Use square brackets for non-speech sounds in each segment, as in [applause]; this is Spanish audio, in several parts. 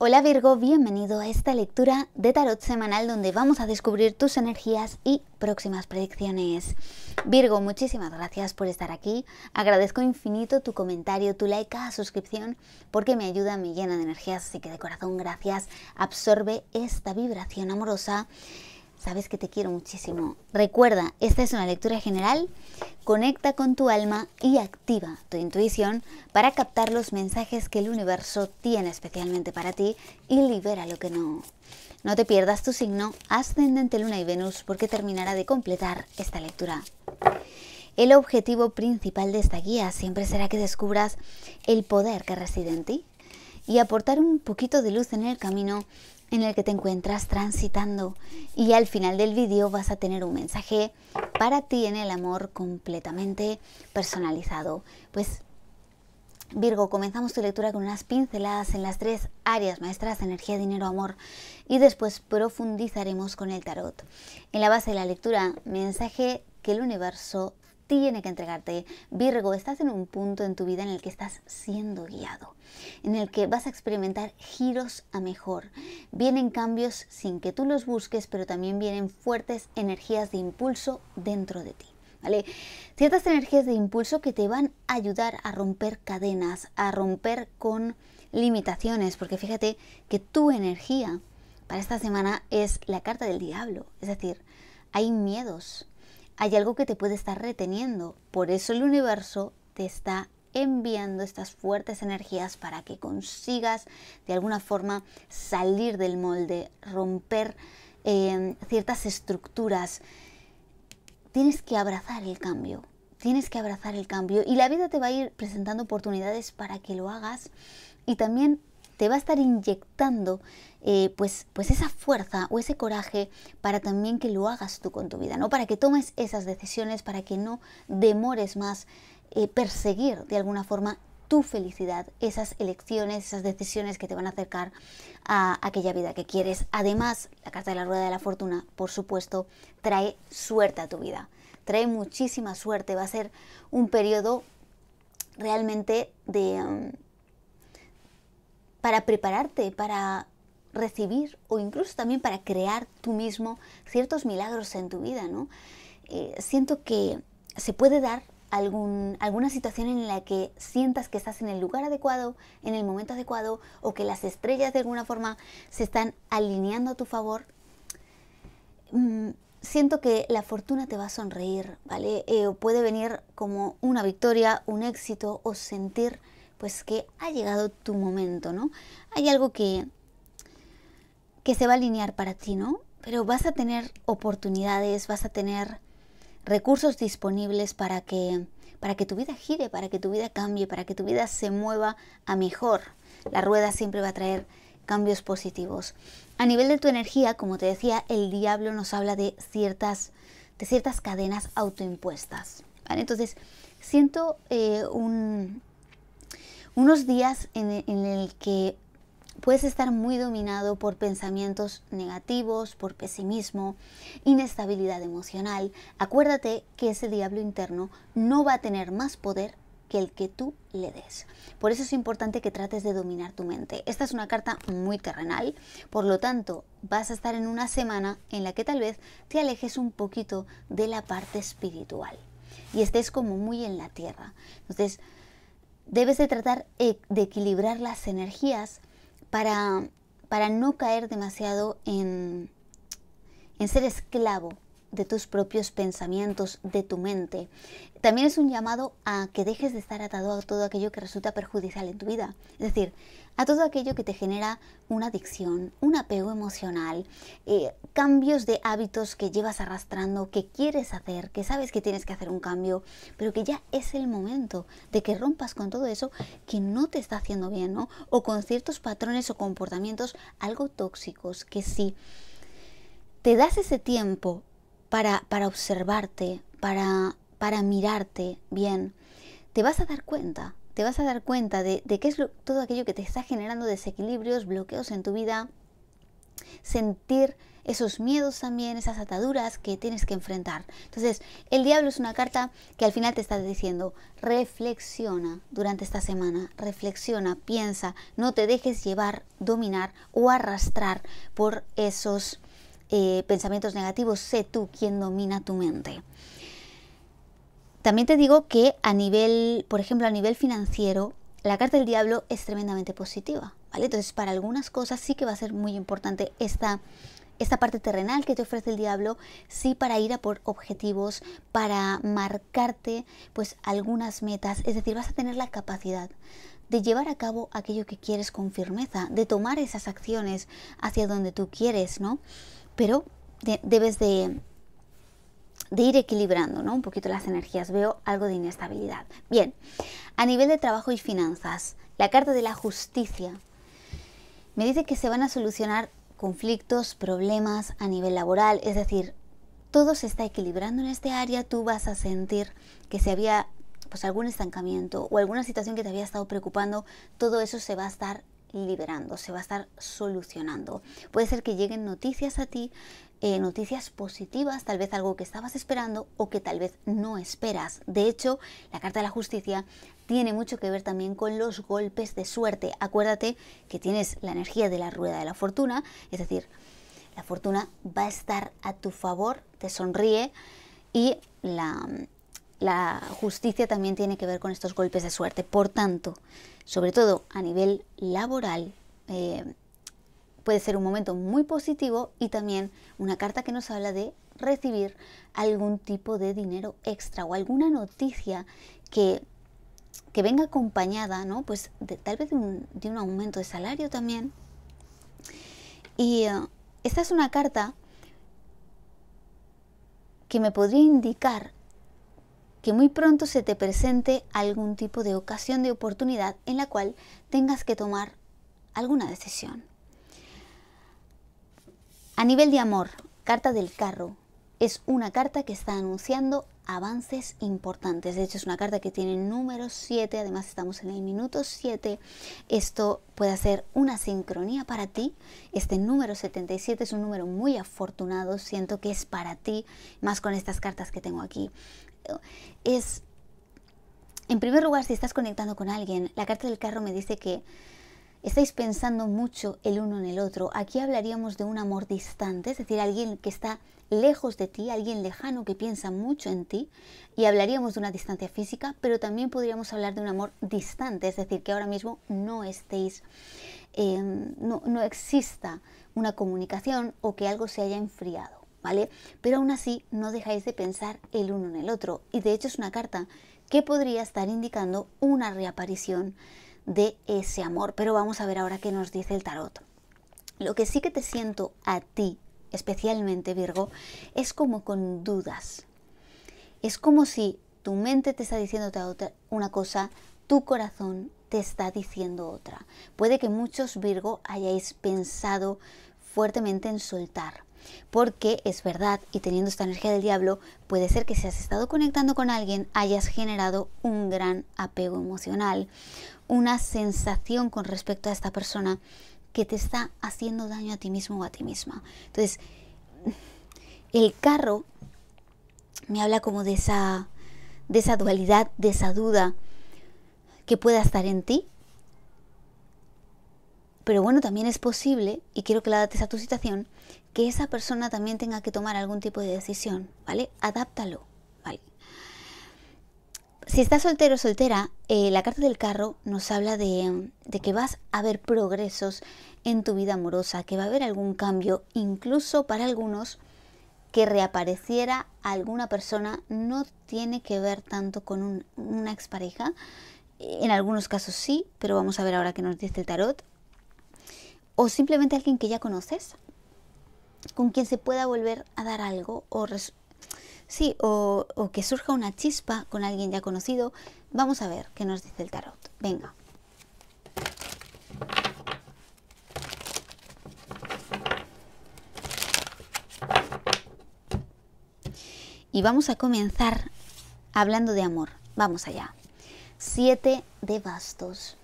Hola Virgo, bienvenido a esta lectura de tarot semanal donde vamos a descubrir tus energías y próximas predicciones. Virgo, muchísimas gracias por estar aquí. Agradezco infinito tu comentario, tu like, a suscripción, porque me ayuda, me llena de energías, así que de corazón gracias. Absorbe esta vibración amorosa Sabes que te quiero muchísimo. Recuerda, esta es una lectura general. Conecta con tu alma y activa tu intuición para captar los mensajes que el universo tiene especialmente para ti y libera lo que no. No te pierdas tu signo ascendente Luna y Venus porque terminará de completar esta lectura. El objetivo principal de esta guía siempre será que descubras el poder que reside en ti y aportar un poquito de luz en el camino en el que te encuentras transitando y al final del vídeo vas a tener un mensaje para ti en el amor completamente personalizado. Pues Virgo, comenzamos tu lectura con unas pinceladas en las tres áreas maestras, energía, dinero, amor, y después profundizaremos con el tarot. En la base de la lectura, mensaje que el universo tiene que entregarte. Virgo, estás en un punto en tu vida en el que estás siendo guiado, en el que vas a experimentar giros a mejor. Vienen cambios sin que tú los busques, pero también vienen fuertes energías de impulso dentro de ti. ¿Vale? Ciertas energías de impulso que te van a ayudar a romper cadenas, a romper con limitaciones, porque fíjate que tu energía para esta semana es la carta del diablo, es decir, hay miedos, hay algo que te puede estar reteniendo. Por eso el universo te está enviando estas fuertes energías para que consigas de alguna forma salir del molde, romper em, ciertas estructuras. Tienes que abrazar el cambio, tienes que abrazar el cambio y la vida te va a ir presentando oportunidades para que lo hagas y también te va a estar inyectando eh, pues, pues esa fuerza o ese coraje para también que lo hagas tú con tu vida, ¿no? Para que tomes esas decisiones, para que no demores más eh, perseguir de alguna forma tu felicidad, esas elecciones, esas decisiones que te van a acercar a aquella vida que quieres. Además, la carta de la rueda de la fortuna, por supuesto, trae suerte a tu vida. Trae muchísima suerte. Va a ser un periodo realmente de... Mm, para prepararte, para recibir o incluso también para crear tú mismo ciertos milagros en tu vida, ¿no? Eh, siento que se puede dar algún, alguna situación en la que sientas que estás en el lugar adecuado, en el momento adecuado, o que las estrellas de alguna forma se están alineando a tu favor. Mm, siento que la fortuna te va a sonreír, ¿vale? Eh, o puede venir como una victoria, un éxito, o sentir pues que ha llegado tu momento, ¿no? Hay algo que que se va a alinear para ti, ¿no? Pero vas a tener oportunidades, vas a tener recursos disponibles para que, para que tu vida gire, para que tu vida cambie, para que tu vida se mueva a mejor. La rueda siempre va a traer cambios positivos. A nivel de tu energía, como te decía, el diablo nos habla de ciertas, de ciertas cadenas autoimpuestas. ¿vale? Entonces, siento eh, un, unos días en el que puedes estar muy dominado por pensamientos negativos, por pesimismo, inestabilidad emocional. Acuérdate que ese diablo interno no va a tener más poder que el que tú le des. Por eso es importante que trates de dominar tu mente. Esta es una carta muy terrenal, por lo tanto vas a estar en una semana en la que tal vez te alejes un poquito de la parte espiritual y estés como muy en la tierra. Entonces, debes de tratar eh, de equilibrar las energías para, para no caer demasiado en, en ser esclavo de tus propios pensamientos, de tu mente. También es un llamado a que dejes de estar atado a todo aquello que resulta perjudicial en tu vida. Es decir, a todo aquello que te genera una adicción, un apego emocional, eh, cambios de hábitos que llevas arrastrando, que quieres hacer, que sabes que tienes que hacer un cambio, pero que ya es el momento de que rompas con todo eso que no te está haciendo bien, ¿no? O con ciertos patrones o comportamientos algo tóxicos que si te das ese tiempo para, para observarte, para, para mirarte bien, te vas a dar cuenta te vas a dar cuenta de, que qué es todo aquello que te está generando desequilibrios, bloqueos en tu vida, sentir esos miedos también, esas ataduras que tienes que enfrentar. Entonces, el diablo es una carta que al final te está diciendo, reflexiona durante esta semana, reflexiona, piensa, no te dejes llevar, dominar o arrastrar por esos eh, pensamientos negativos, sé tú quien domina tu mente. También te digo que a nivel, por ejemplo, a nivel financiero, la carta del diablo es tremendamente positiva, ¿vale? Entonces, para algunas cosas sí que va a ser muy importante esta, esta parte terrenal que te ofrece el diablo, sí para ir a por objetivos, para marcarte pues algunas metas, es decir, vas a tener la capacidad de llevar a cabo aquello que quieres con firmeza, de tomar esas acciones hacia donde tú quieres, ¿no? Pero debes de, de ir equilibrando ¿no? un poquito las energías. Veo algo de inestabilidad. Bien, a nivel de trabajo y finanzas, la carta de la justicia me dice que se van a solucionar conflictos, problemas a nivel laboral, es decir, todo se está equilibrando en este área, tú vas a sentir que si había pues algún estancamiento o alguna situación que te había estado preocupando, todo eso se va a estar liberando, se va a estar solucionando. Puede ser que lleguen noticias a ti eh, noticias positivas, tal vez algo que estabas esperando o que tal vez no esperas. De hecho, la Carta de la Justicia tiene mucho que ver también con los golpes de suerte. Acuérdate que tienes la energía de la rueda de la fortuna, es decir, la fortuna va a estar a tu favor, te sonríe y la, la justicia también tiene que ver con estos golpes de suerte. Por tanto, sobre todo a nivel laboral, eh, puede ser un momento muy positivo y también una carta que nos habla de recibir algún tipo de dinero extra o alguna noticia que, que venga acompañada, ¿no? Pues de, tal vez de un, aumento de salario también. Y eh, esta es una carta que me podría indicar que muy pronto se te presente algún tipo de ocasión de oportunidad en la cual tengas que tomar alguna decisión. A nivel de amor, carta del carro. Es una carta que está anunciando avances importantes. De hecho, es una carta que tiene número 7, además estamos en el minuto 7. Esto puede ser una sincronía para ti. Este número 77 es un número muy afortunado, siento que es para ti, más con estas cartas que tengo aquí. Es, en primer lugar, si estás conectando con alguien, la carta del carro me dice que estáis pensando mucho el uno en el otro, aquí hablaríamos de un amor distante, es decir, alguien que está lejos de ti, alguien lejano que piensa mucho en ti, y hablaríamos de una distancia física, pero también podríamos hablar de un amor distante, es decir, que ahora mismo no estéis, em, no, exista una comunicación o que algo se haya enfriado. ¿Vale? Pero aún así no dejáis de pensar el uno en el otro. Y de hecho es una carta que podría estar indicando una reaparición de ese amor. Pero vamos a ver ahora qué nos dice el tarot. Lo que sí que te siento a ti, especialmente Virgo, es como con dudas. Es como si tu mente te está diciendo una cosa, tu corazón te está diciendo otra. Puede que muchos Virgo hayáis pensado fuertemente en soltar, porque es verdad, y teniendo esta energía del diablo, puede ser que si has estado conectando con alguien, hayas generado un gran apego emocional, una sensación con respecto a esta persona que te está haciendo daño a ti mismo o a ti misma. Entonces, el carro me habla como de esa, de esa dualidad, de esa duda que pueda estar en ti. Pero bueno, también es posible, y quiero que la dates a tu situación, que esa persona también tenga que tomar algún tipo de decisión, ¿vale? Adáptalo, ¿vale? Si estás soltero o soltera, eh, la carta del carro nos habla de, que vas a ver progresos en tu vida amorosa, que va a haber algún cambio, incluso para algunos que reapareciera alguna persona no tiene que ver tanto con una expareja, en algunos casos sí, pero vamos a ver ahora qué nos dice el tarot, o simplemente alguien que ya conoces, con quien se pueda volver a dar algo o, sí, o, que surja una chispa con alguien ya conocido. Vamos a ver qué nos dice el tarot. Venga. Y vamos a comenzar hablando de amor. Vamos allá. Siete de bastos.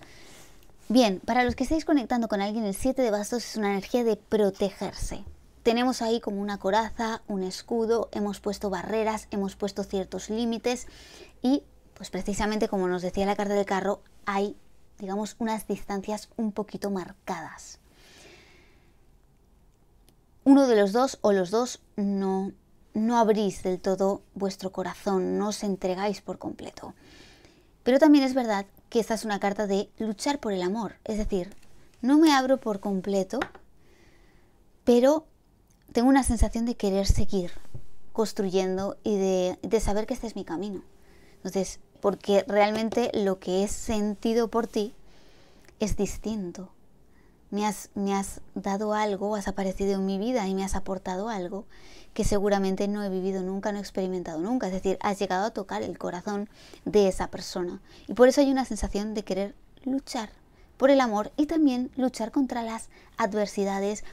Bien, para los que estáis conectando con alguien, el siete de bastos es una energía de protegerse tenemos ahí como una coraza, un escudo, hemos puesto barreras, hemos puesto ciertos límites y pues precisamente como nos decía la carta del carro, hay digamos unas distancias un poquito marcadas. Uno de los dos o los dos no no abrís del todo vuestro corazón, no os entregáis por completo. Pero también es verdad que esta es una carta de luchar por el amor, es decir, no me abro por completo, pero tengo una sensación de querer seguir construyendo y de, saber que este es mi camino. Entonces, porque realmente lo que es sentido por ti es distinto. Me has, me has, dado algo, has aparecido en mi vida y me has aportado algo que seguramente no he vivido nunca, no he experimentado nunca. Es decir, has llegado a tocar el corazón de esa persona. Y por eso hay una sensación de querer luchar por el amor y también luchar contra las adversidades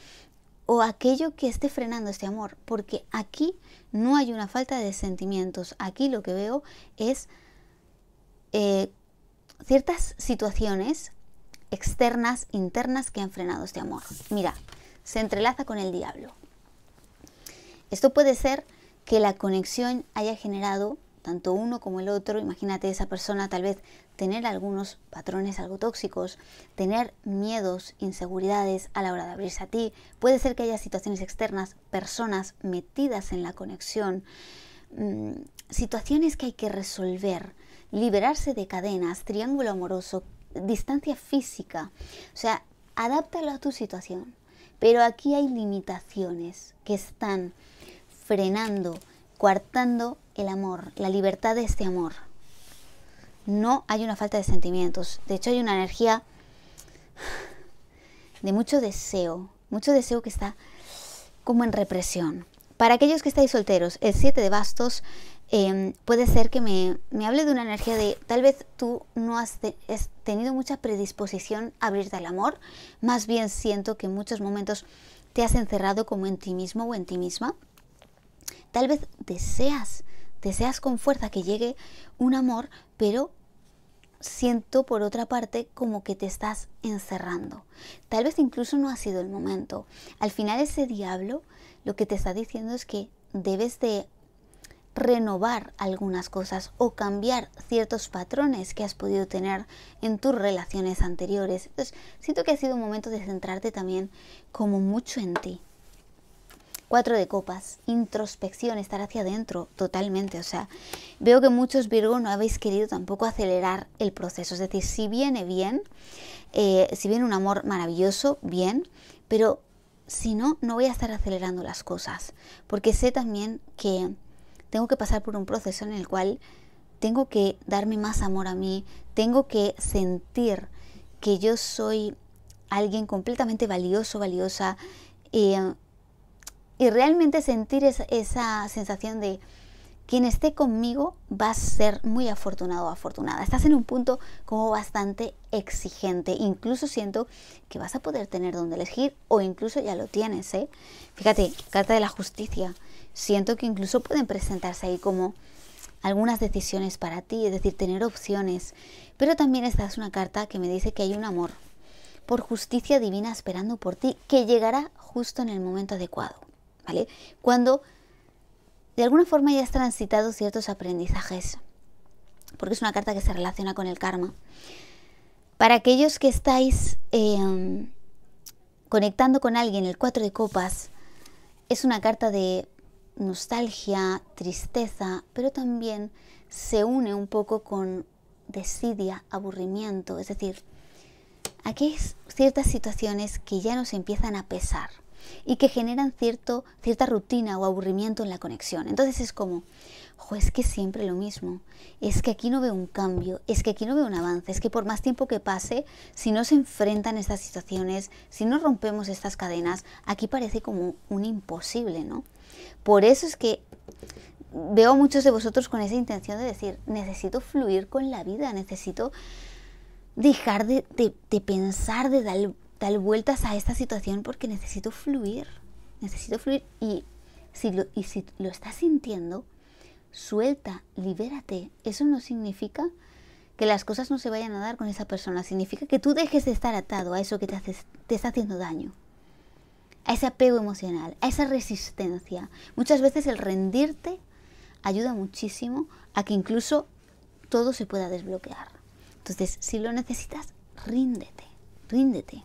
o aquello que esté frenando este amor, porque aquí no hay una falta de sentimientos, aquí lo que veo es eh, ciertas situaciones externas, internas que han frenado este amor. Mira, se entrelaza con el diablo. Esto puede ser que la conexión haya generado tanto uno como el otro, imagínate esa persona tal vez tener algunos patrones algo tóxicos, tener miedos, inseguridades a la hora de abrirse a ti, puede ser que haya situaciones externas, personas metidas en la conexión, mm, situaciones que hay que resolver, liberarse de cadenas, triángulo amoroso, distancia física, o sea, adáptalo a tu situación, pero aquí hay limitaciones que están frenando, coartando el amor, la libertad de este amor. No hay una falta de sentimientos. De hecho, hay una energía de mucho deseo, mucho deseo que está como en represión. Para aquellos que estáis solteros, el 7 de bastos em, puede ser que me, hable de una energía de tal vez tú no has, has, tenido mucha predisposición a abrirte al amor, más bien siento que en muchos momentos te has encerrado como en ti mismo o en ti misma. Tal vez deseas Deseas con fuerza que llegue un amor, pero siento por otra parte como que te estás encerrando. Tal vez incluso no ha sido el momento. Al final ese diablo lo que te está diciendo es que debes de renovar algunas cosas o cambiar ciertos patrones que has podido tener en tus relaciones anteriores. Entonces, siento que ha sido un momento de centrarte también como mucho en ti. Cuatro de copas, introspección, estar hacia adentro, totalmente. O sea, veo que muchos Virgo no habéis querido tampoco acelerar el proceso. Es decir, si viene bien, eh, si viene un amor maravilloso, bien, pero si no, no voy a estar acelerando las cosas. Porque sé también que tengo que pasar por un proceso en el cual tengo que darme más amor a mí, tengo que sentir que yo soy alguien completamente valioso, valiosa. Eh, y realmente sentir esa, sensación de quien esté conmigo va a ser muy afortunado o afortunada. Estás en un punto como bastante exigente. Incluso siento que vas a poder tener donde elegir o incluso ya lo tienes. ¿eh? Fíjate, carta de la justicia. Siento que incluso pueden presentarse ahí como algunas decisiones para ti, es decir, tener opciones. Pero también esta es una carta que me dice que hay un amor por justicia divina esperando por ti que llegará justo en el momento adecuado. Cuando de alguna forma ya has transitado ciertos aprendizajes, porque es una carta que se relaciona con el karma. Para aquellos que estáis em, conectando con alguien el cuatro de copas, es una carta de nostalgia, tristeza, pero también se une un poco con desidia, aburrimiento, es decir, aquí hay ciertas situaciones que ya nos empiezan a pesar, y que generan cierta rutina o aburrimiento en la conexión. Entonces es como, jo, es que siempre lo mismo, es que aquí no veo un cambio, es que aquí no veo un avance, es que por más tiempo que pase, si no se enfrentan estas situaciones, si no rompemos estas cadenas, aquí parece como un imposible, ¿no? Por eso es que veo a muchos de vosotros con esa intención de decir, necesito fluir con la vida, necesito dejar de pensar, de dar dar vueltas a esta situación porque necesito fluir, necesito fluir y si lo, y si lo estás sintiendo, suelta, libérate. Eso no significa que las cosas no se vayan a dar con esa persona, significa que tú dejes de estar atado a eso que te, te está haciendo daño, a ese apego emocional, a esa resistencia. Muchas veces el rendirte ayuda muchísimo a que incluso todo se pueda desbloquear. Entonces, si lo necesitas, ríndete, ríndete.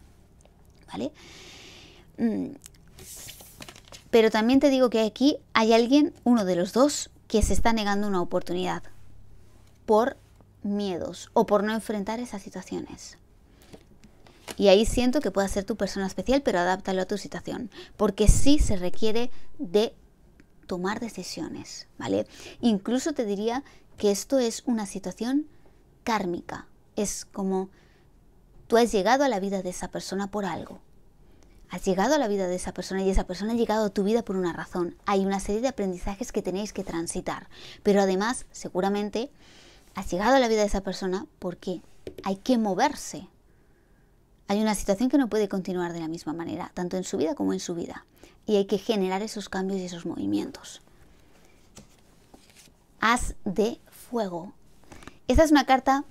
¿vale? Mm. Pero también te digo que aquí hay alguien, uno de los dos, que se está negando una oportunidad por miedos o por no enfrentar esas situaciones. Y ahí siento que puede ser tu persona especial, pero adáptalo a tu situación, porque sí se requiere de tomar decisiones, ¿vale? Incluso te diría que esto es una situación kármica, es como Tú has llegado a la vida de esa persona por algo. Has llegado a la vida de esa persona y esa persona ha llegado a tu vida por una razón. Hay una serie de aprendizajes que tenéis que transitar. Pero además, seguramente, has llegado a la vida de esa persona porque hay que moverse. Hay una situación que no puede continuar de la misma manera, tanto en su vida como en su vida. Y hay que generar esos cambios y esos movimientos. Haz de fuego. Esa es una carta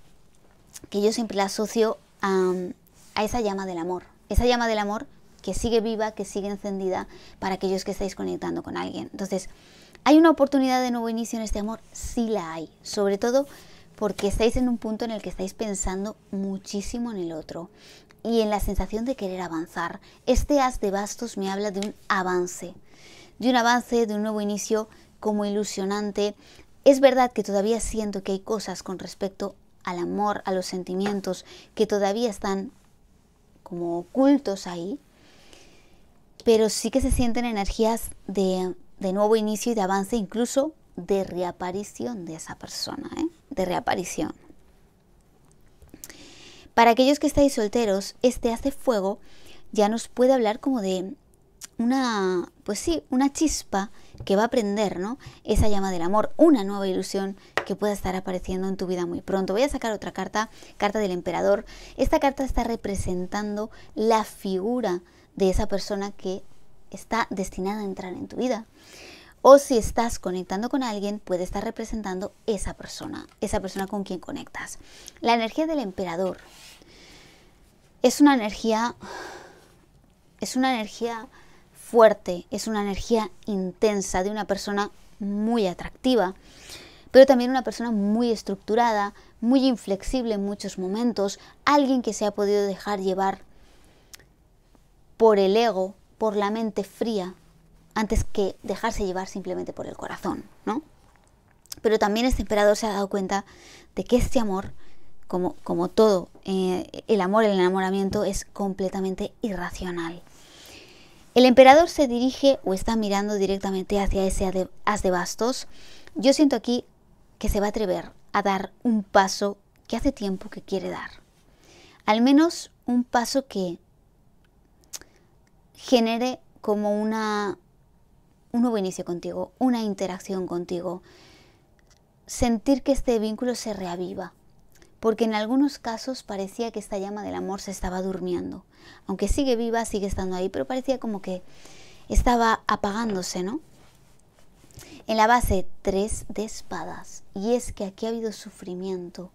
que yo siempre la asocio a, esa llama del amor. Esa llama del amor que sigue viva, que sigue encendida para aquellos que estáis conectando con alguien. Entonces, ¿hay una oportunidad de nuevo inicio en este amor? Sí la hay. Sobre todo porque estáis en un punto en el que estáis pensando muchísimo en el otro y en la sensación de querer avanzar. Este as de bastos me habla de un avance, de un avance, de un nuevo inicio como ilusionante. Es verdad que todavía siento que hay cosas con respecto al amor, a los sentimientos que todavía están como ocultos ahí, pero sí que se sienten energías de, nuevo inicio y de avance, incluso de reaparición de esa persona, ¿eh? de reaparición. Para aquellos que estáis solteros, este hace fuego ya nos puede hablar como de una, pues sí, una chispa que va a prender, ¿no? Esa llama del amor, una nueva ilusión que pueda estar apareciendo en tu vida muy pronto. Voy a sacar otra carta, carta del emperador. Esta carta está representando la figura de esa persona que está destinada a entrar en tu vida. O si estás conectando con alguien, puede estar representando esa persona, esa persona con quien conectas. La energía del emperador es una energía, es una energía fuerte, es una energía intensa de una persona muy atractiva, pero también una persona muy estructurada, muy inflexible en muchos momentos, alguien que se ha podido dejar llevar por el ego, por la mente fría, antes que dejarse llevar simplemente por el corazón, ¿no? Pero también este emperador se ha dado cuenta de que este amor, como, todo, eh, el amor, el enamoramiento, es completamente irracional. El emperador se dirige o está mirando directamente hacia ese as de bastos. Yo siento aquí que se va a atrever a dar un paso que hace tiempo que quiere dar. Al menos un paso que genere como una, un nuevo inicio contigo, una interacción contigo. Sentir que este vínculo se reaviva, porque en algunos casos parecía que esta llama del amor se estaba durmiendo. Aunque sigue viva, sigue estando ahí, pero parecía como que estaba apagándose, ¿no? En la base, tres de espadas. Y es que aquí ha habido sufrimiento,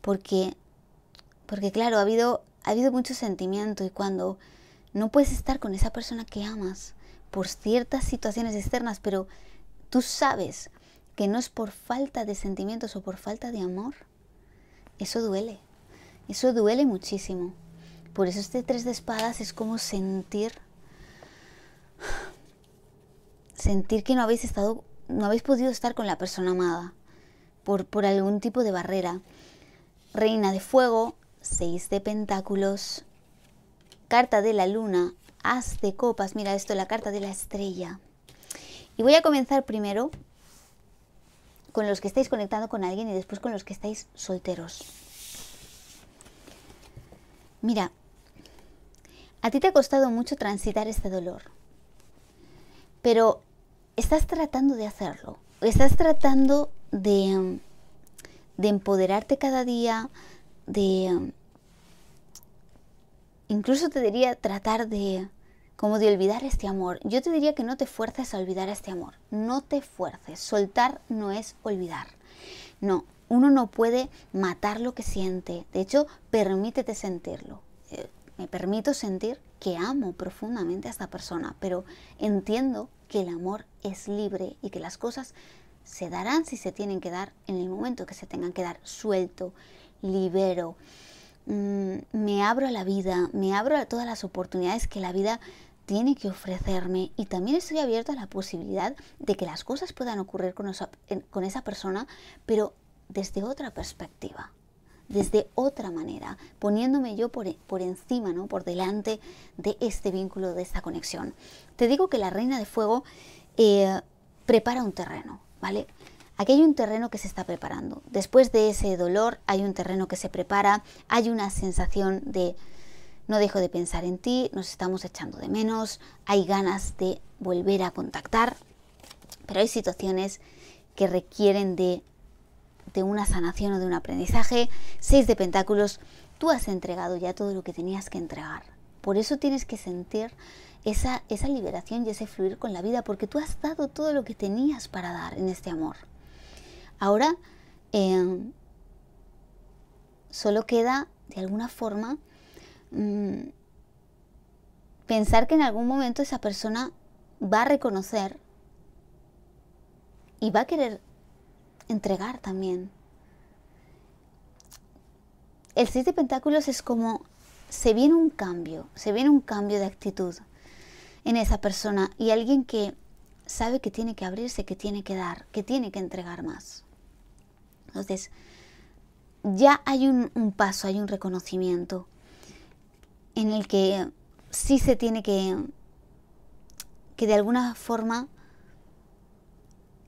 porque, porque claro, ha habido, ha habido mucho sentimiento y cuando no puedes estar con esa persona que amas por ciertas situaciones externas, pero tú sabes que no es por falta de sentimientos o por falta de amor, eso duele, eso duele muchísimo. Por eso este tres de espadas es como sentir, sentir que no habéis estado, no habéis podido estar con la persona amada por, por algún tipo de barrera. Reina de fuego, seis de pentáculos, carta de la luna, as de copas, mira esto, la carta de la estrella. Y voy a comenzar primero con los que estáis conectado con alguien y después con los que estáis solteros. Mira, a ti te ha costado mucho transitar este dolor, pero estás tratando de hacerlo, estás tratando de, em, de empoderarte cada día, de em, incluso te diría tratar de como de olvidar este amor. Yo te diría que no te fuerces a olvidar este amor. No te fuerces. Soltar no es olvidar. No, uno no puede matar lo que siente. De hecho, permítete sentirlo. Eh, me permito sentir que amo profundamente a esta persona, pero entiendo que el amor es libre y que las cosas se darán si se tienen que dar en el momento que se tengan que dar. Suelto, libero, mm, me abro a la vida, me abro a todas las oportunidades que la vida tiene que ofrecerme y también estoy abierta a la posibilidad de que las cosas puedan ocurrir con esa, persona, pero desde otra perspectiva, desde otra manera, poniéndome yo e, por, encima, ¿no? por delante de este vínculo, de esta conexión. Te digo que la reina de fuego eh, prepara un terreno, ¿vale? Aquí hay un terreno que se está preparando. Después de ese dolor hay un terreno que se prepara, hay una sensación de no dejo de pensar en ti, nos estamos echando de menos, hay ganas de volver a contactar, pero hay situaciones que requieren de, una sanación o de un aprendizaje. Seis de pentáculos, tú has entregado ya todo lo que tenías que entregar. Por eso tienes que sentir esa, esa liberación y ese fluir con la vida, porque tú has dado todo lo que tenías para dar en este amor. Ahora, eh, solo queda, de alguna forma, Mm, pensar que en algún momento esa persona va a reconocer y va a querer entregar también. El seis de Pentáculos es como se viene un cambio, se viene un cambio de actitud en esa persona y alguien que sabe que tiene que abrirse, que tiene que dar, que tiene que entregar más. Entonces, ya hay un paso, hay un reconocimiento en el que sí se tiene que, que de alguna forma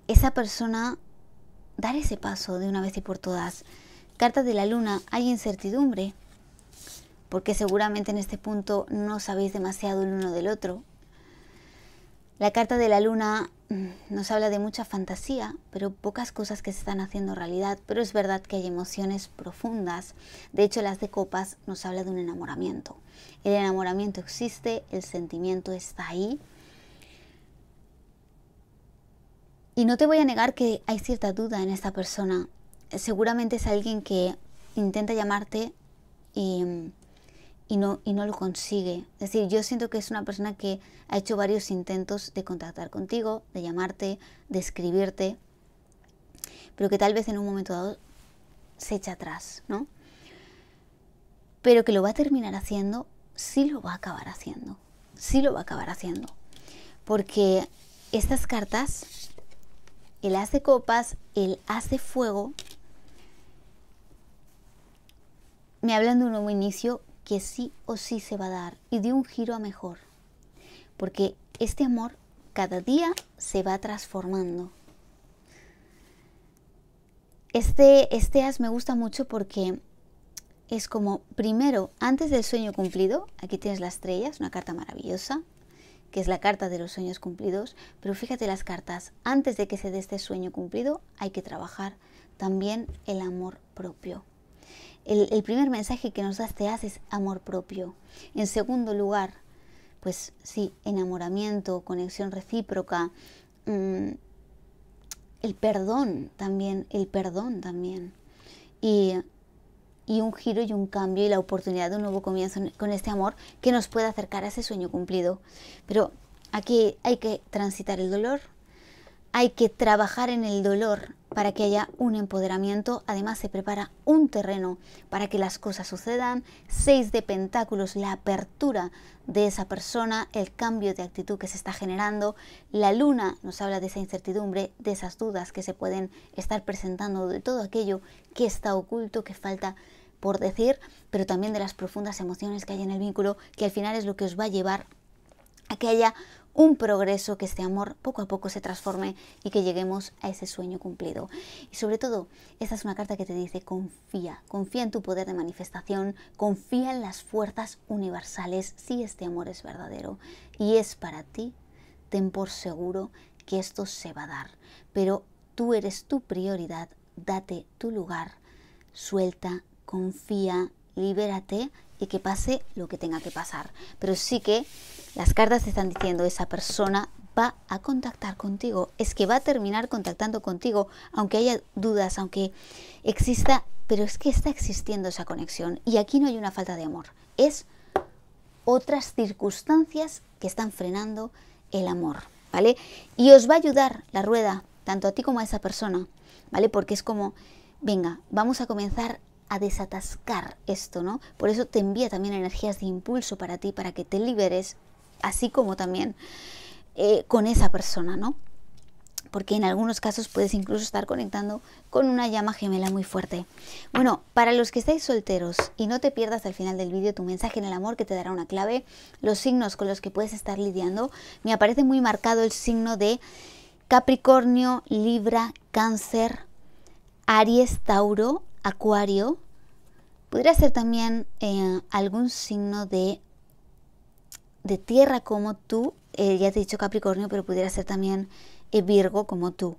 esa persona dar ese paso de una vez y por todas. Carta de la luna, hay incertidumbre, porque seguramente en este punto no sabéis demasiado el uno del otro, la carta de la luna mm, nos habla de mucha fantasía, pero pocas cosas que se están haciendo realidad, pero es verdad que hay emociones profundas. De hecho, las de copas nos habla de un enamoramiento. El enamoramiento existe, el sentimiento está ahí. Y no te voy a negar que hay cierta duda en esta persona. Seguramente es alguien que intenta llamarte y mm, y no, y no lo consigue. Es decir, yo siento que es una persona que ha hecho varios intentos de contactar contigo, de llamarte, de escribirte, pero que tal vez en un momento dado se echa atrás, ¿no? Pero que lo va a terminar haciendo, sí lo va a acabar haciendo, sí lo va a acabar haciendo. Porque estas cartas, el haz de copas, el haz de fuego, me hablan de un nuevo inicio que sí o sí se va a dar y de un giro a mejor. Porque este amor cada día se va transformando. Este, este as me gusta mucho porque es como, primero, antes del sueño cumplido, aquí tienes las estrellas una carta maravillosa, que es la carta de los sueños cumplidos, pero fíjate las cartas, antes de que se dé este sueño cumplido hay que trabajar también el amor propio el, primer mensaje que nos das, te hace es amor propio. En segundo lugar, pues sí, enamoramiento, conexión recíproca, mm, el perdón también, el perdón también. Y, y, un giro y un cambio y la oportunidad de un nuevo comienzo con este amor que nos pueda acercar a ese sueño cumplido. Pero aquí hay que transitar el dolor, hay que trabajar en el dolor para que haya un empoderamiento. Además se prepara un terreno para que las cosas sucedan. Seis de pentáculos, la apertura de esa persona, el cambio de actitud que se está generando. La luna nos habla de esa incertidumbre, de esas dudas que se pueden estar presentando, de todo aquello que está oculto, que falta por decir, pero también de las profundas emociones que hay en el vínculo, que al final es lo que os va a llevar a que haya un progreso, que este amor poco a poco se transforme y que lleguemos a ese sueño cumplido. Y sobre todo, esta es una carta que te dice confía, confía en tu poder de manifestación, confía en las fuerzas universales si este amor es verdadero y es para ti, ten por seguro que esto se va a dar. Pero tú eres tu prioridad, date tu lugar, suelta, confía, libérate y que pase lo que tenga que pasar. Pero sí que las cartas te están diciendo esa persona va a contactar contigo, es que va a terminar contactando contigo, aunque haya dudas, aunque exista, pero es que está existiendo esa conexión y aquí no hay una falta de amor, es otras circunstancias que están frenando el amor, ¿vale? Y os va a ayudar la rueda, tanto a ti como a esa persona, ¿vale? Porque es como, venga, vamos a comenzar a desatascar esto, ¿no? Por eso te envía también energías de impulso para ti, para que te liberes, así como también eh, con esa persona, ¿no? porque en algunos casos puedes incluso estar conectando con una llama gemela muy fuerte. Bueno, para los que estáis solteros y no te pierdas al final del vídeo tu mensaje en el amor que te dará una clave, los signos con los que puedes estar lidiando, me aparece muy marcado el signo de Capricornio, Libra, Cáncer, Aries, Tauro Acuario, podría ser también eh, algún signo de, de tierra como tú, eh, ya te he dicho Capricornio, pero pudiera ser también eh, Virgo como tú.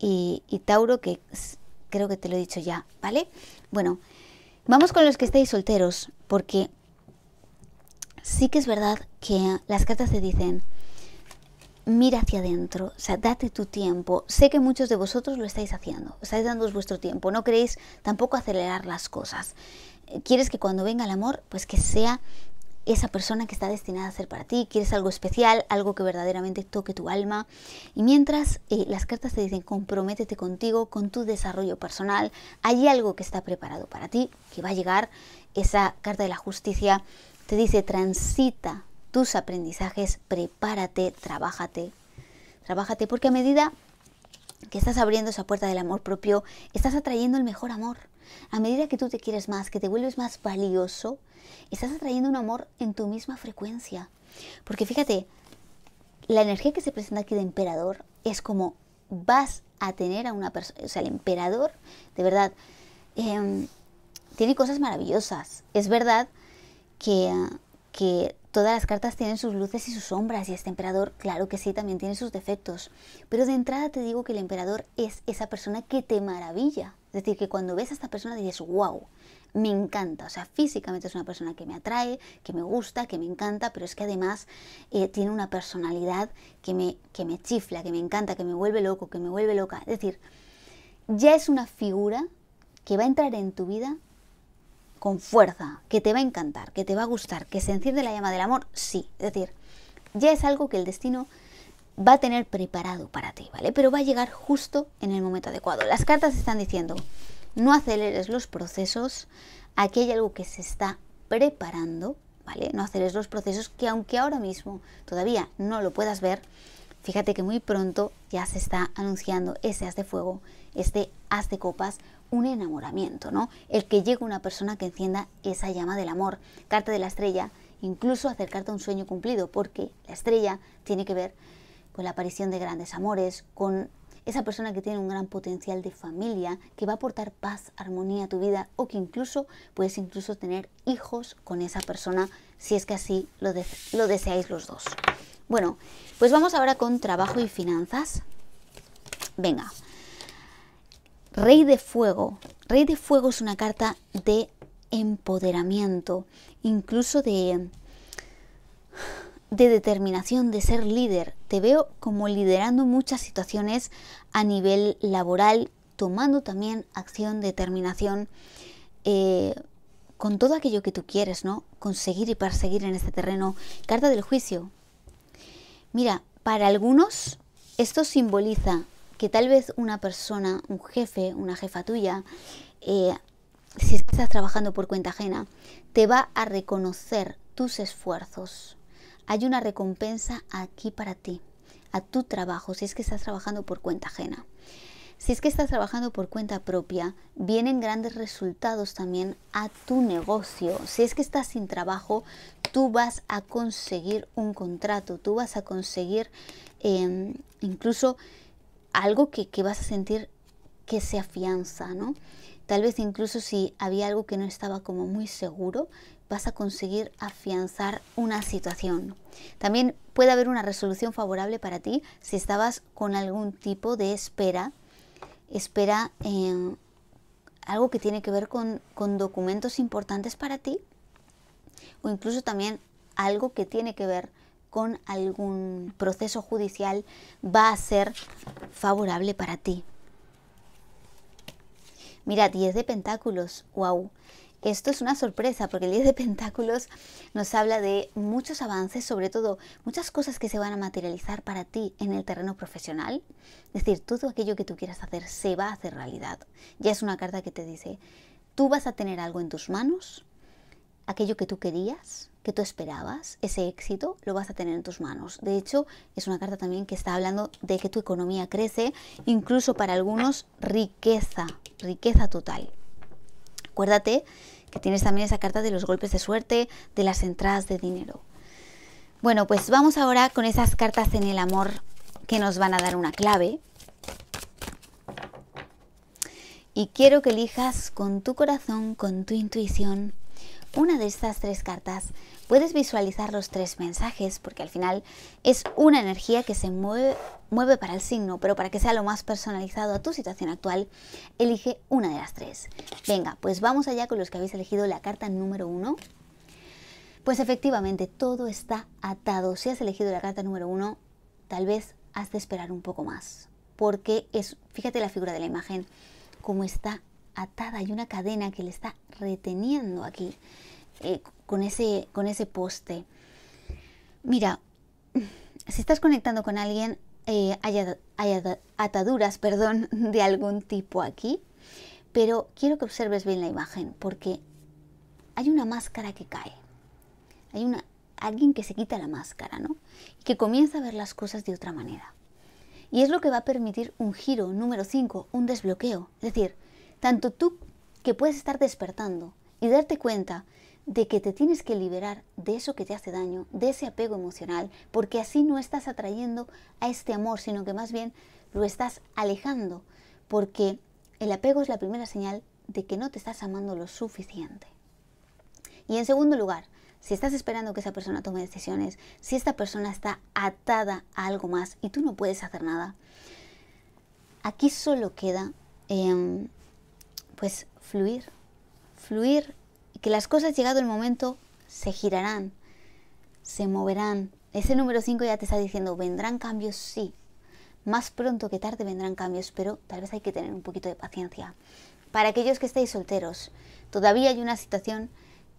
Y, y Tauro, que creo que te lo he dicho ya, ¿vale? Bueno, vamos con los que estáis solteros, porque sí que es verdad que las cartas te dicen, mira hacia adentro, o sea, date tu tiempo. Sé que muchos de vosotros lo estáis haciendo, estáis dando vuestro tiempo, no queréis tampoco acelerar las cosas. Eh, quieres que cuando venga el amor, pues que sea esa persona que está destinada a ser para ti, quieres algo especial, algo que verdaderamente toque tu alma. Y mientras eh, las cartas te dicen comprométete contigo, con tu desarrollo personal, hay algo que está preparado para ti, que va a llegar, esa carta de la justicia te dice transita tus aprendizajes, prepárate, trabájate, trabájate, porque a medida que estás abriendo esa puerta del amor propio, estás atrayendo el mejor amor. A medida que tú te quieres más, que te vuelves más valioso, estás atrayendo un amor en tu misma frecuencia. Porque fíjate, la energía que se presenta aquí de emperador es como vas a tener a una persona, o sea, el emperador, de verdad, em, tiene cosas maravillosas. Es verdad que... Ah, que todas las cartas tienen sus luces y sus sombras y este emperador, claro que sí, también tiene sus defectos. Pero de entrada te digo que el emperador es esa persona que te maravilla. Es decir, que cuando ves a esta persona dices, wow, me encanta. O sea, físicamente es una persona que me atrae, que me gusta, que me encanta, pero es que además eh, tiene una personalidad que me, que me chifla, que me encanta, que me vuelve loco, que me vuelve loca. Es decir, ya es una figura que va a entrar en tu vida con fuerza, que te va a encantar, que te va a gustar, que se enciende la llama del amor, sí. Es decir, ya es algo que el destino va a tener preparado para ti, ¿vale? Pero va a llegar justo en el momento adecuado. Las cartas están diciendo, no aceleres los procesos, aquí hay algo que se está preparando, ¿vale? No aceleres los procesos que aunque ahora mismo todavía no lo puedas ver, Fíjate que muy pronto ya se está anunciando ese haz de fuego, este haz de copas, un enamoramiento, ¿no? El que llegue una persona que encienda esa llama del amor. Carta de la estrella, incluso acercarte a un sueño cumplido, porque la estrella tiene que ver con la aparición de grandes amores, con esa persona que tiene un gran potencial de familia, que va a aportar paz, armonía a tu vida o que incluso puedes incluso tener hijos con esa persona si es que así lo deseáis los dos. Bueno, pues vamos ahora con trabajo y finanzas. Venga. Rey de Fuego. Rey de Fuego es una carta de empoderamiento, incluso de, de determinación, de ser líder. Te veo como liderando muchas situaciones a nivel laboral, tomando también acción, determinación, eh, con todo aquello que tú quieres, ¿no? Conseguir y perseguir en este terreno. Carta del juicio, Mira, para algunos esto simboliza que tal vez una persona, un jefe, una jefa tuya, eh, si estás trabajando por cuenta ajena, te va a reconocer tus esfuerzos. Hay una recompensa aquí para ti, a tu trabajo, si es que estás trabajando por cuenta ajena. Si es que estás trabajando por cuenta propia, vienen grandes resultados también a tu negocio. Si es que estás sin trabajo, tú vas a conseguir un contrato, tú vas a conseguir em, incluso algo que, que, vas a sentir que se afianza, ¿no? Tal vez incluso si había algo que no estaba como muy seguro, vas a conseguir afianzar una situación. También puede haber una resolución favorable para ti si estabas con algún tipo de espera, espera, en em, algo que tiene que ver con, con documentos importantes para ti o incluso también algo que tiene que ver con algún proceso judicial va a ser favorable para ti. Mira, 10 de Pentáculos, wow. Esto es una sorpresa porque el 10 de Pentáculos nos habla de muchos avances, sobre todo muchas cosas que se van a materializar para ti en el terreno profesional. Es decir, todo aquello que tú quieras hacer se va a hacer realidad. Ya es una carta que te dice, tú vas a tener algo en tus manos aquello que tú querías, que tú esperabas, ese éxito, lo vas a tener en tus manos. De hecho, es una carta también que está hablando de que tu economía crece, incluso para algunos riqueza, riqueza total. Acuérdate que tienes también esa carta de los golpes de suerte, de las entradas de dinero. Bueno, pues vamos ahora con esas cartas en el amor que nos van a dar una clave. Y quiero que elijas con tu corazón, con tu intuición, una de estas tres cartas, puedes visualizar los tres mensajes, porque al final es una energía que se mueve, para el signo, pero para que sea lo más personalizado a tu situación actual, elige una de las tres. Venga, pues vamos allá con los que habéis elegido la carta número uno. Pues efectivamente, todo está atado. Si has elegido la carta número uno, tal vez has de esperar un poco más, porque es, fíjate la figura de la imagen, cómo está atada, hay una cadena que le está reteniendo aquí eh, con, ese, con ese poste. Mira, si estás conectando con alguien, eh, hay, ataduras [laughs] perdón, de algún tipo aquí, pero quiero que observes bien la imagen porque hay una máscara que cae. Hay una, alguien que se quita la máscara, ¿no? Y que comienza a ver las cosas de otra manera. Y es lo que va a permitir un giro número 5, un desbloqueo. Es decir, tanto tú que puedes estar despertando y darte cuenta de que te tienes que liberar de eso que te hace daño, de ese apego emocional, porque así no estás atrayendo a este amor, sino que más bien lo estás alejando, porque el apego es la primera señal de que no te estás amando lo suficiente. Y en segundo lugar, si estás esperando que esa persona tome decisiones, si esta persona está atada a algo más y tú no puedes hacer nada, aquí solo queda em, pues fluir, fluir que las cosas llegado el momento se girarán, se moverán. Ese número 5 ya te está diciendo, vendrán cambios, sí. Más pronto que tarde vendrán cambios, pero tal vez hay que tener un poquito de paciencia. Para aquellos que estáis solteros, todavía hay una situación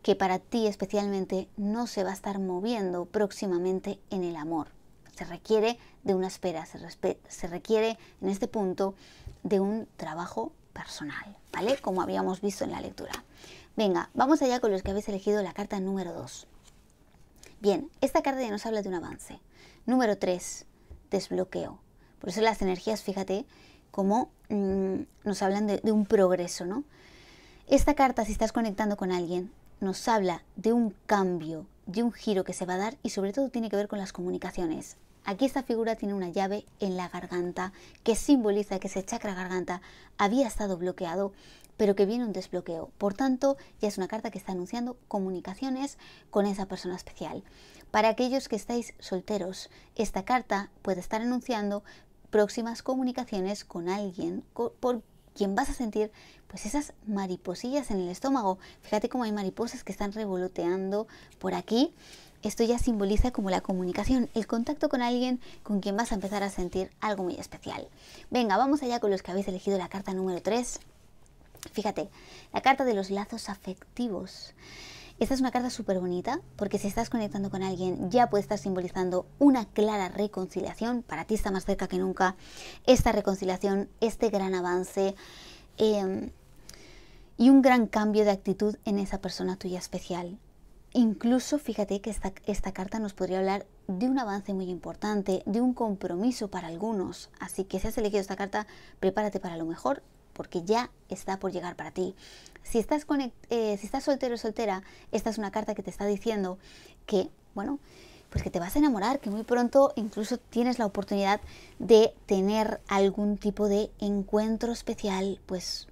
que para ti especialmente no se va a estar moviendo próximamente en el amor. Se requiere de una espera, se, se requiere en este punto de un trabajo personal, ¿vale? Como habíamos visto en la lectura. Venga, vamos allá con los que habéis elegido la carta número 2. Bien, esta carta ya nos habla de un avance. Número 3, desbloqueo. Por eso las energías, fíjate, como mm, nos hablan de, de un progreso, ¿no? Esta carta, si estás conectando con alguien, nos habla de un cambio, de un giro que se va a dar y sobre todo tiene que ver con las comunicaciones. Aquí esta figura tiene una llave en la garganta que simboliza que ese chakra garganta había estado bloqueado, pero que viene un desbloqueo. Por tanto, ya es una carta que está anunciando comunicaciones con esa persona especial. Para aquellos que estáis solteros, esta carta puede estar anunciando próximas comunicaciones con alguien por quien vas a sentir pues esas mariposillas en el estómago. Fíjate cómo hay mariposas que están revoloteando por aquí esto ya simboliza como la comunicación, el contacto con alguien con quien vas a empezar a sentir algo muy especial. Venga, vamos allá con los que habéis elegido la carta número 3. Fíjate, la carta de los lazos afectivos. Esta es una carta súper bonita porque si estás conectando con alguien ya puede estar simbolizando una clara reconciliación. Para ti está más cerca que nunca esta reconciliación, este gran avance em, y un gran cambio de actitud en esa persona tuya especial. Incluso fíjate que esta, carta nos podría hablar de un avance muy importante, de un compromiso para algunos. Así que si has elegido esta carta, prepárate para lo mejor porque ya está por llegar para ti. Si estás, eh, si estás soltero o soltera, esta es una carta que te está diciendo que, bueno, pues que te vas a enamorar, que muy pronto incluso tienes la oportunidad de tener algún tipo de encuentro especial, pues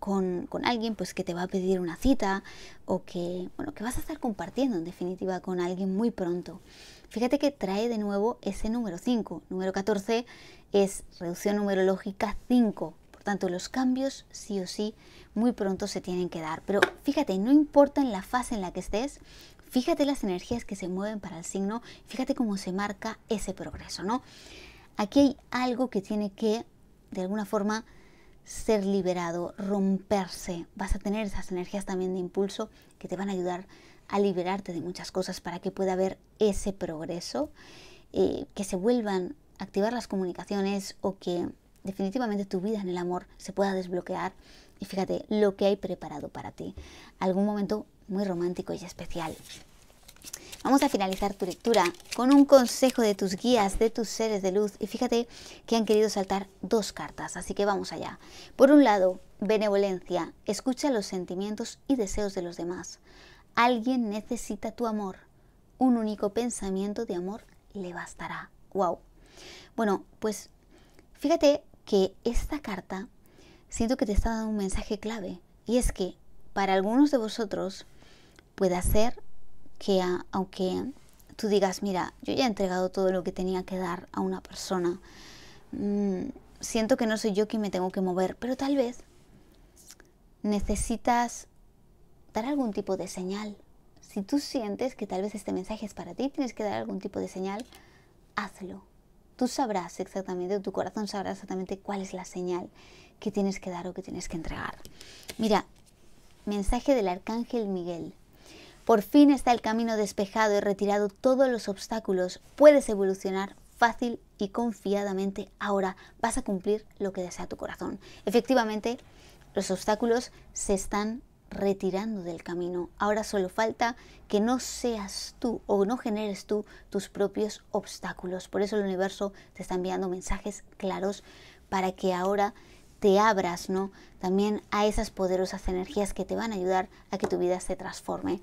con, alguien pues que te va a pedir una cita o que, bueno, que vas a estar compartiendo en definitiva con alguien muy pronto. Fíjate que trae de nuevo ese número 5. Número 14 es reducción numerológica 5. Por tanto, los cambios sí o sí muy pronto se tienen que dar. Pero fíjate, no importa en la fase en la que estés, fíjate las energías que se mueven para el signo, fíjate cómo se marca ese progreso, ¿no? Aquí hay algo que tiene que, de alguna forma, ser liberado, romperse. Vas a tener esas energías también de impulso que te van a ayudar a liberarte de muchas cosas para que pueda haber ese progreso, eh, que se vuelvan a activar las comunicaciones o que definitivamente tu vida en el amor se pueda desbloquear. Y fíjate lo que hay preparado para ti. Algún momento muy romántico y especial. Vamos a finalizar tu lectura con un consejo de tus guías, de tus seres de luz. Y fíjate que han querido saltar dos cartas, así que vamos allá. Por un lado, benevolencia. Escucha los sentimientos y deseos de los demás. Alguien necesita tu amor. Un único pensamiento de amor le bastará. ¡Wow! Bueno, pues fíjate que esta carta siento que te está dando un mensaje clave. Y es que para algunos de vosotros pueda ser Ah, aunque tú digas, mira, yo ya he entregado todo lo que tenía que dar a una persona, mm, siento que no soy yo quien me tengo que mover, pero tal vez necesitas dar algún tipo de señal. Si tú sientes que tal vez este mensaje es para ti, tienes que dar algún tipo de señal, hazlo. Tú sabrás exactamente, tu corazón sabrá exactamente cuál es la señal que tienes que dar o que tienes que entregar. Mira, mensaje del Arcángel Miguel. Por fin está el camino despejado y retirado todos los obstáculos. Puedes evolucionar fácil y confiadamente. Ahora vas a cumplir lo que desea tu corazón. Efectivamente, los obstáculos se están retirando del camino. Ahora solo falta que no seas tú o no generes tú tus propios obstáculos. Por eso el universo te está enviando mensajes claros para que ahora te abras, ¿no? También a esas poderosas energías que te van a ayudar a que tu vida se transforme.